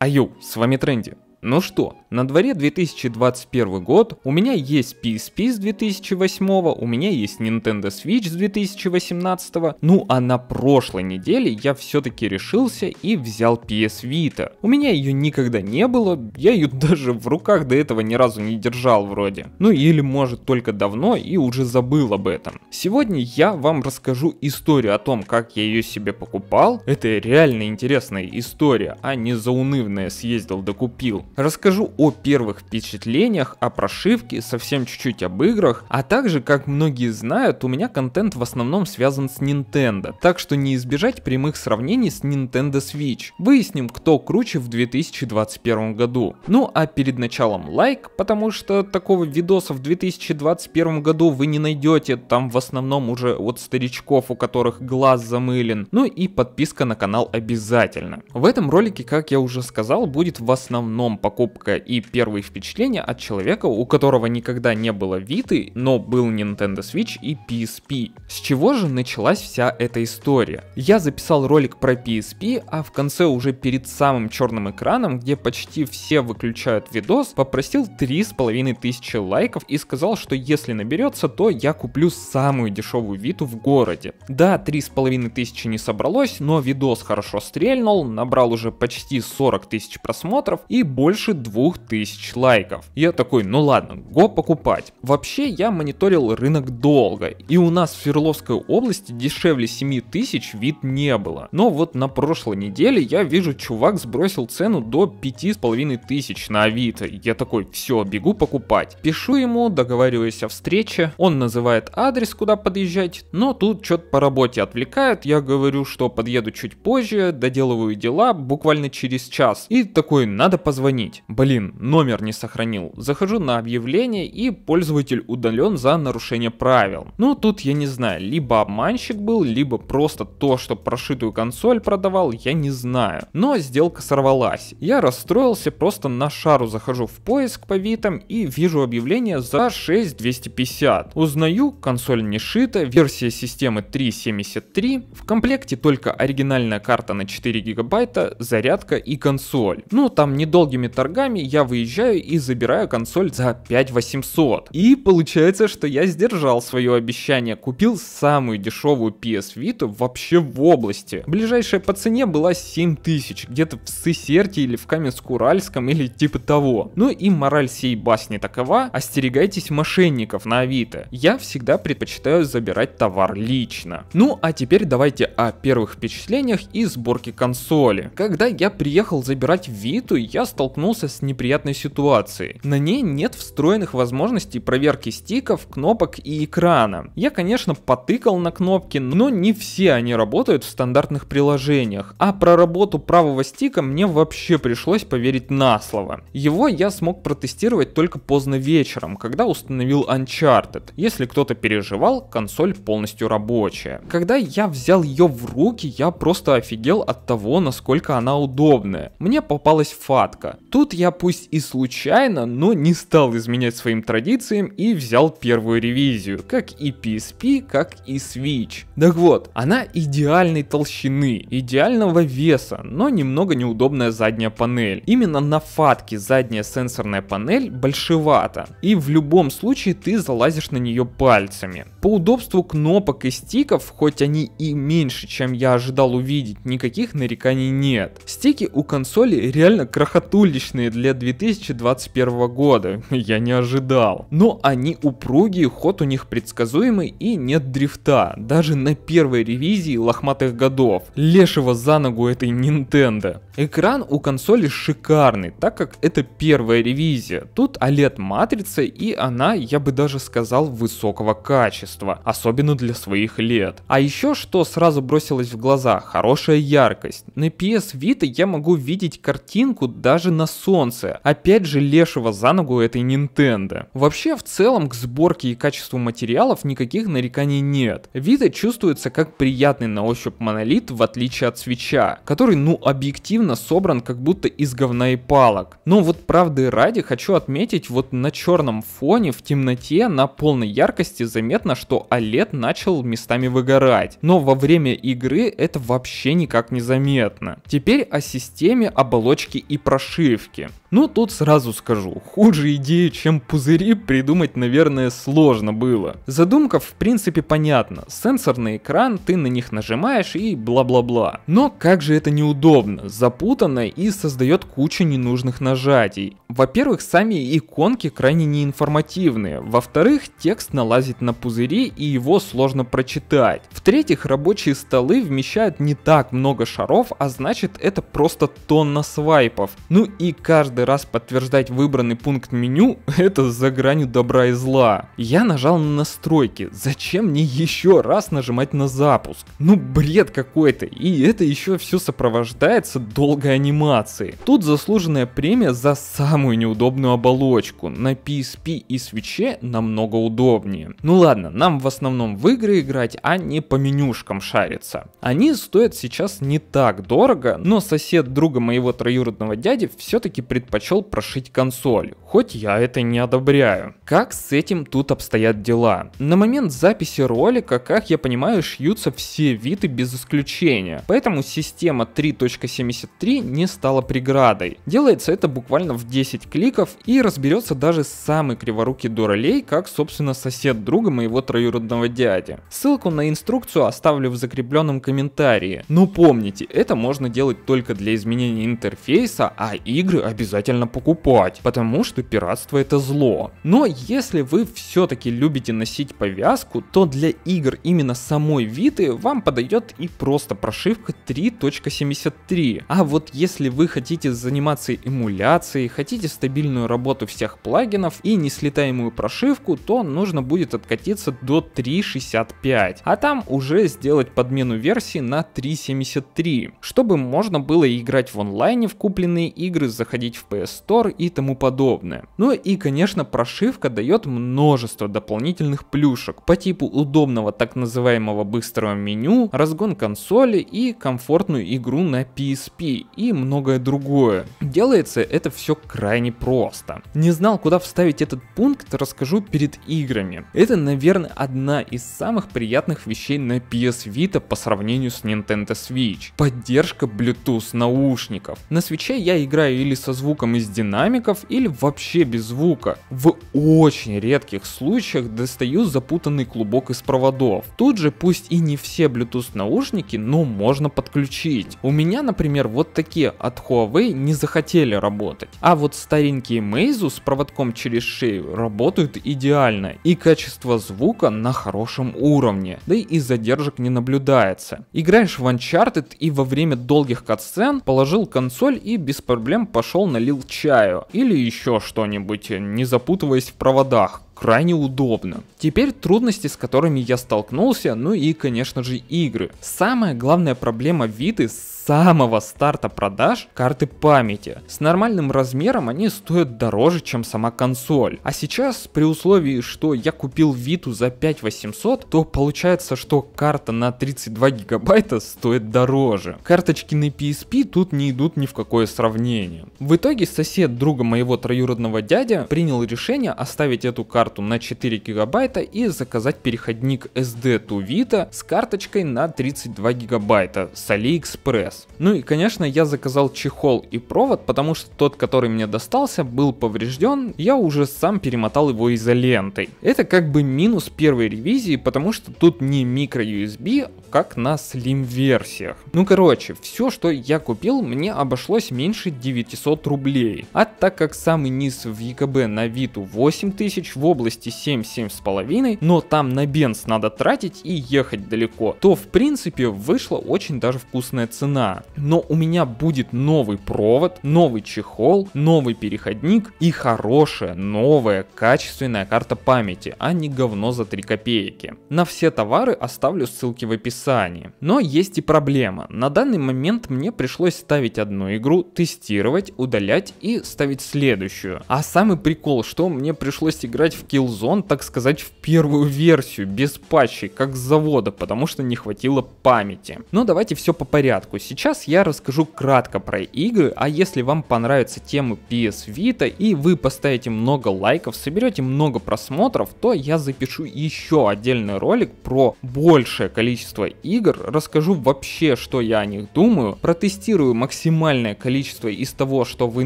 Айо, с вами Тренди. Ну что, на дворе 2021 год, у меня есть PSP с 2008, у меня есть Nintendo Switch с 2018, ну а на прошлой неделе я все-таки решился и взял PS Vita. У меня ее никогда не было, я ее даже в руках до этого ни разу не держал вроде. Ну или может только давно и уже забыл об этом. Сегодня я вам расскажу историю о том, как я ее себе покупал. Это реально интересная история, а не заунывная съездил докупил. Расскажу о первых впечатлениях, о прошивке, совсем чуть-чуть об играх, а также, как многие знают, у меня контент в основном связан с Nintendo, так что не избежать прямых сравнений с Nintendo Switch. Выясним, кто круче в 2021 году. Ну а перед началом лайк, потому что такого видоса в 2021 году вы не найдете, там в основном уже от старичков, у которых глаз замылен. Ну и подписка на канал обязательно. В этом ролике, как я уже сказал, будет в основном по покупка и первые впечатления от человека, у которого никогда не было Виты, но был Nintendo Switch и PSP. С чего же началась вся эта история? Я записал ролик про PSP, а в конце уже перед самым черным экраном, где почти все выключают видос, попросил 3500 лайков и сказал, что если наберется, то я куплю самую дешевую Виту в городе. Да, 3500 не собралось, но видос хорошо стрельнул, набрал уже почти 40 тысяч просмотров и больше больше 2000 лайков. Я такой, ну ладно, го покупать. Вообще я мониторил рынок долго, и у нас в Свердловской области дешевле 7000 вид не было. Но вот на прошлой неделе я вижу, чувак сбросил цену до 5500 на Авито. Я такой, все, бегу покупать. Пишу ему, договариваюсь о встрече, он называет адрес, куда подъезжать, но тут что-то по работе отвлекают. я говорю, что подъеду чуть позже, доделываю дела, буквально через час. И такой, надо позвонить сохранить. Блин, номер не сохранил. Захожу на объявление и пользователь удален за нарушение правил. Ну тут я не знаю, либо обманщик был, либо просто то, что прошитую консоль продавал, я не знаю. Но сделка сорвалась. Я расстроился, просто на шару захожу в поиск по витам и вижу объявление за 6250. Узнаю, консоль не шита, версия системы 3.73, в комплекте только оригинальная карта на 4 гигабайта, зарядка и консоль. Ну там недолгими торгами я выезжаю и забираю консоль за 5800. И получается, что я сдержал свое обещание, купил самую дешевую PS Vita вообще в области. Ближайшая по цене была 7000, где-то в Сысерте или в Каменск-Уральском или типа того. Ну и мораль сей басни такова, остерегайтесь мошенников на Авито. Я всегда предпочитаю забирать товар лично. Ну а теперь давайте о первых впечатлениях и сборке консоли. Когда я приехал забирать Vita, я столкнулся столкнулся с неприятной ситуацией. На ней нет встроенных возможностей проверки стиков, кнопок и экрана. Я, конечно, потыкал на кнопки, но не все они работают в стандартных приложениях, а про работу правого стика мне вообще пришлось поверить на слово. Его я смог протестировать только поздно вечером, когда установил Uncharted. Если кто-то переживал, консоль полностью рабочая. Когда я взял ее в руки, я просто офигел от того, насколько она удобная. Мне попалась фатка. Тут я пусть и случайно, но не стал изменять своим традициям и взял первую ревизию, как и PSP, как и Switch. Так вот, она идеальной толщины, идеального веса, но немного неудобная задняя панель. Именно на фатке задняя сенсорная панель большевата, и в любом случае ты залазишь на нее пальцами. По удобству кнопок и стиков, хоть они и меньше, чем я ожидал увидеть, никаких нареканий нет. Стики у консоли реально крохотули приличные для 2021 года, я не ожидал. Но они упругие, ход у них предсказуемый и нет дрифта, даже на первой ревизии лохматых годов. Лешего за ногу этой Nintendo. Экран у консоли шикарный, так как это первая ревизия. Тут OLED матрица и она, я бы даже сказал, высокого качества, особенно для своих лет. А еще что сразу бросилось в глаза, хорошая яркость. На PS Vita я могу видеть картинку даже на солнце. Опять же, лешего за ногу этой Nintendo. Вообще, в целом, к сборке и качеству материалов никаких нареканий нет. Vita чувствуется как приятный на ощупь монолит, в отличие от свеча, который, ну, объективно собран как будто из говна и палок. Но вот правды ради хочу отметить, вот на черном фоне в темноте на полной яркости заметно, что OLED начал местами выгорать, но во время игры это вообще никак не заметно. Теперь о системе оболочке и прошивке обрывки. Ну, тут сразу скажу, хуже идею, чем пузыри, придумать, наверное, сложно было. Задумка, в принципе, понятна. Сенсорный экран, ты на них нажимаешь и бла-бла-бла. Но как же это неудобно, запутанно и создает кучу ненужных нажатий. Во-первых, сами иконки крайне неинформативные. Во-вторых, текст налазит на пузыри и его сложно прочитать. В-третьих, рабочие столы вмещают не так много шаров, а значит это просто тонна свайпов. Ну и каждый каждый раз подтверждать выбранный пункт меню, это за гранью добра и зла. Я нажал на настройки, зачем мне еще раз нажимать на запуск? Ну бред какой-то, и это еще все сопровождается долгой анимацией. Тут заслуженная премия за самую неудобную оболочку, на PSP и свече намного удобнее. Ну ладно, нам в основном в игры играть, а не по менюшкам шариться. Они стоят сейчас не так дорого, но сосед друга моего троюродного дяди все-таки предпочитает Почел прошить консоль, хоть я это не одобряю. Как с этим тут обстоят дела? На момент записи ролика, как я понимаю, шьются все виды без исключения, поэтому система 3.73 не стала преградой. Делается это буквально в 10 кликов и разберется даже самый криворукий дуралей, как собственно сосед друга моего троюродного дяди. Ссылку на инструкцию оставлю в закрепленном комментарии, но помните, это можно делать только для изменения интерфейса, а игры обязательно покупать, потому что что пиратство это зло. Но если вы все-таки любите носить повязку, то для игр именно самой Виты вам подойдет и просто прошивка 3.73. А вот если вы хотите заниматься эмуляцией, хотите стабильную работу всех плагинов и неслетаемую прошивку, то нужно будет откатиться до 3.65, а там уже сделать подмену версии на 3.73, чтобы можно было играть в онлайне в купленные игры, заходить в PS Store и тому подобное подобное. Ну и, конечно, прошивка дает множество дополнительных плюшек по типу удобного так называемого быстрого меню, разгон консоли и комфортную игру на PSP и многое другое. Делается это все крайне просто. Не знал, куда вставить этот пункт, расскажу перед играми. Это, наверное, одна из самых приятных вещей на PS Vita по сравнению с Nintendo Switch. Поддержка Bluetooth наушников. На свече я играю или со звуком из динамиков, или вообще вообще без звука. В очень редких случаях достаю запутанный клубок из проводов. Тут же пусть и не все Bluetooth наушники, но можно подключить. У меня, например, вот такие от Huawei не захотели работать. А вот старенькие Meizu с проводком через шею работают идеально. И качество звука на хорошем уровне. Да и задержек не наблюдается. Играешь в Uncharted и во время долгих катсцен положил консоль и без проблем пошел налил чаю. Или еще что-нибудь, не запутываясь в проводах, крайне удобно. Теперь трудности, с которыми я столкнулся, ну и, конечно же, игры. Самая главная проблема Виты с самого старта продаж карты памяти. С нормальным размером они стоят дороже, чем сама консоль. А сейчас, при условии, что я купил Виту за 5800, то получается, что карта на 32 гигабайта стоит дороже. Карточки на PSP тут не идут ни в какое сравнение. В итоге сосед друга моего троюродного дядя принял решение оставить эту карту на 4 гигабайта и заказать переходник SD to Vita с карточкой на 32 гигабайта с AliExpress. Plus. Ну и, конечно, я заказал чехол и провод, потому что тот, который мне достался, был поврежден, я уже сам перемотал его изолентой. Это как бы минус первой ревизии, потому что тут не микро USB, как на Slim версиях. Ну короче, все, что я купил, мне обошлось меньше 900 рублей. А так как самый низ в ЕКБ на Виту 8000, в области 7-7,5, но там на бенз надо тратить и ехать далеко, то в принципе вышла очень даже вкусная цена цена, но у меня будет новый провод, новый чехол, новый переходник и хорошая, новая, качественная карта памяти, а не говно за 3 копейки. На все товары оставлю ссылки в описании. Но есть и проблема. На данный момент мне пришлось ставить одну игру, тестировать, удалять и ставить следующую. А самый прикол, что мне пришлось играть в Killzone, так сказать, в первую версию, без патчей, как с завода, потому что не хватило памяти. Но давайте все по порядку. Сейчас я расскажу кратко про игры, а если вам понравится тема PS Vita и вы поставите много лайков, соберете много просмотров, то я запишу еще отдельный ролик про большее количество игр, расскажу вообще, что я о них думаю, протестирую максимальное количество из того, что вы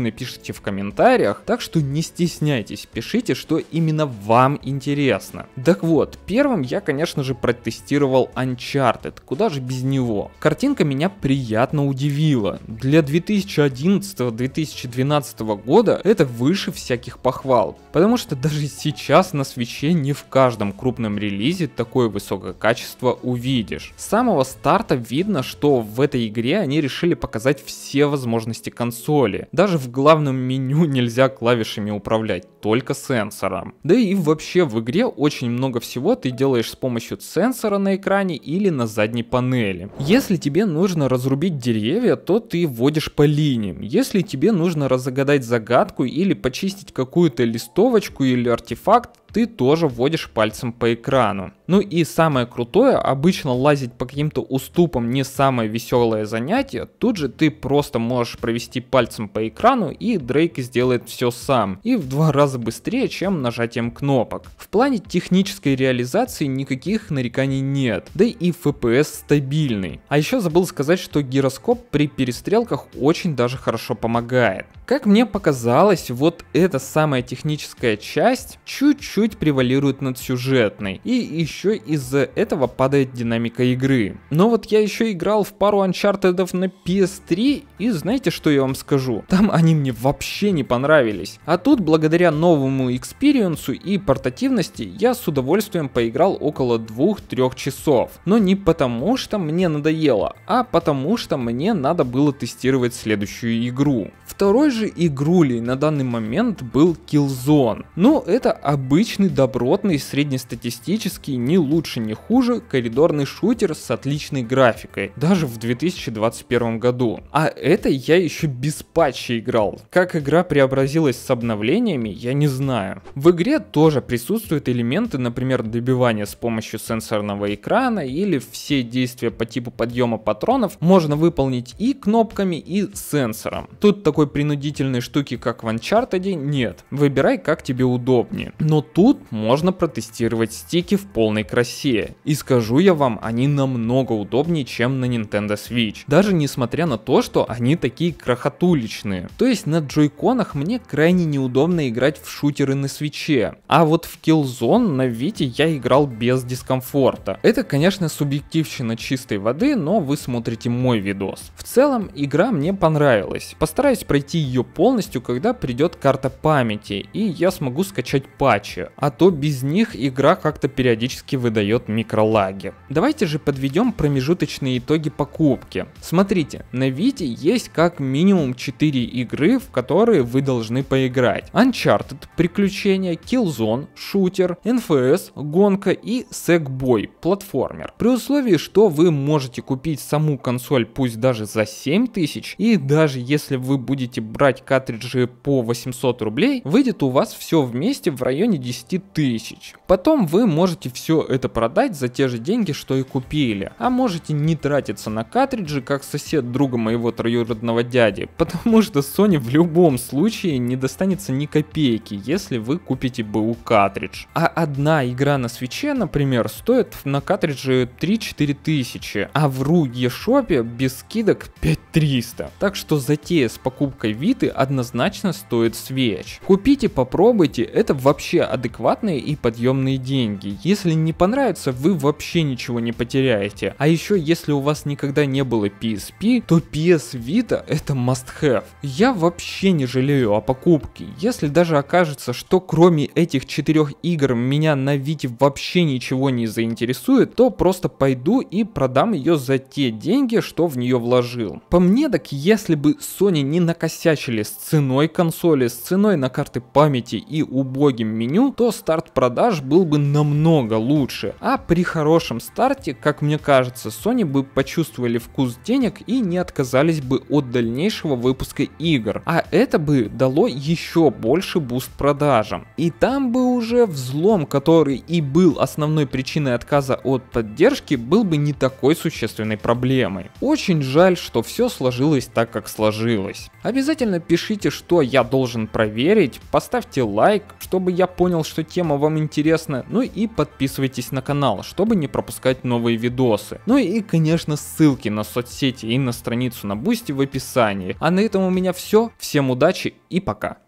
напишите в комментариях, так что не стесняйтесь, пишите, что именно вам интересно. Так вот, первым я, конечно же, протестировал Uncharted, куда же без него. Картинка меня приятно приятно удивило. Для 2011-2012 года это выше всяких похвал, потому что даже сейчас на свече не в каждом крупном релизе такое высокое качество увидишь. С самого старта видно, что в этой игре они решили показать все возможности консоли. Даже в главном меню нельзя клавишами управлять, только сенсором. Да и вообще в игре очень много всего ты делаешь с помощью сенсора на экране или на задней панели. Если тебе нужно разрубить рубить деревья, то ты вводишь по линиям. Если тебе нужно разгадать загадку или почистить какую-то листовочку или артефакт, ты тоже вводишь пальцем по экрану. Ну и самое крутое, обычно лазить по каким-то уступам не самое веселое занятие, тут же ты просто можешь провести пальцем по экрану и Дрейк сделает все сам, и в два раза быстрее, чем нажатием кнопок. В плане технической реализации никаких нареканий нет, да и FPS стабильный. А еще забыл сказать, что гироскоп при перестрелках очень даже хорошо помогает. Как мне показалось, вот эта самая техническая часть чуть-чуть чуть превалирует над сюжетной. И еще из-за этого падает динамика игры. Но вот я еще играл в пару Uncharted на PS3, и знаете, что я вам скажу? Там они мне вообще не понравились. А тут, благодаря новому экспириенсу и портативности, я с удовольствием поиграл около 2-3 часов. Но не потому, что мне надоело, а потому, что мне надо было тестировать следующую игру. Второй же игрулей на данный момент был Killzone. Но это обычный добротный среднестатистический, не лучше, не хуже, коридорный шутер с отличной графикой, даже в 2021 году. А это я еще без патча играл. Как игра преобразилась с обновлениями, я не знаю. В игре тоже присутствуют элементы, например, добивания с помощью сенсорного экрана или все действия по типу подъема патронов можно выполнить и кнопками, и сенсором. Тут такой принудительной штуки, как в Uncharted, нет. Выбирай, как тебе удобнее. Но тут можно протестировать стики в полной красе. И скажу я вам, они намного удобнее, чем на Nintendo Switch. Даже несмотря на то, что они такие крохотуличные. То есть на джойконах мне крайне неудобно играть в шутеры на свече. А вот в Killzone на Вите я играл без дискомфорта. Это, конечно, субъективщина чистой воды, но вы смотрите мой видос. В целом, игра мне понравилась. Постараюсь пройти ее полностью, когда придет карта памяти, и я смогу скачать патчи, а то без них игра как-то периодически выдает микролаги. Давайте же подведем промежуточные итоги покупки. Смотрите, на Вите есть как минимум 4 игры, в которые вы должны поиграть. Uncharted, приключения, Killzone, шутер, NFS, гонка и Sackboy, платформер. При условии, что вы можете купить саму консоль пусть даже за 7000 и даже если вы будете будете брать картриджи по 800 рублей, выйдет у вас все вместе в районе 10 тысяч. Потом вы можете все это продать за те же деньги, что и купили. А можете не тратиться на картриджи, как сосед друга моего троюродного дяди, потому что Sony в любом случае не достанется ни копейки, если вы купите БУ картридж. А одна игра на свече, например, стоит на картридже 3-4 тысячи, а в ру eShop без скидок 5300. Так что затея с покупкой покупкой Виты однозначно стоит свеч. Купите, попробуйте, это вообще адекватные и подъемные деньги. Если не понравится, вы вообще ничего не потеряете. А еще, если у вас никогда не было PSP, то PS Vita это must have. Я вообще не жалею о покупке. Если даже окажется, что кроме этих четырех игр меня на Вите вообще ничего не заинтересует, то просто пойду и продам ее за те деньги, что в нее вложил. По мне так, если бы Sony не накрыла накосячили с ценой консоли, с ценой на карты памяти и убогим меню, то старт продаж был бы намного лучше. А при хорошем старте, как мне кажется, Sony бы почувствовали вкус денег и не отказались бы от дальнейшего выпуска игр. А это бы дало еще больше буст продажам. И там бы уже взлом, который и был основной причиной отказа от поддержки, был бы не такой существенной проблемой. Очень жаль, что все сложилось так, как сложилось. А Обязательно пишите, что я должен проверить, поставьте лайк, чтобы я понял, что тема вам интересна, ну и подписывайтесь на канал, чтобы не пропускать новые видосы. Ну и, конечно, ссылки на соцсети и на страницу на Бусти в описании. А на этом у меня все, всем удачи и пока.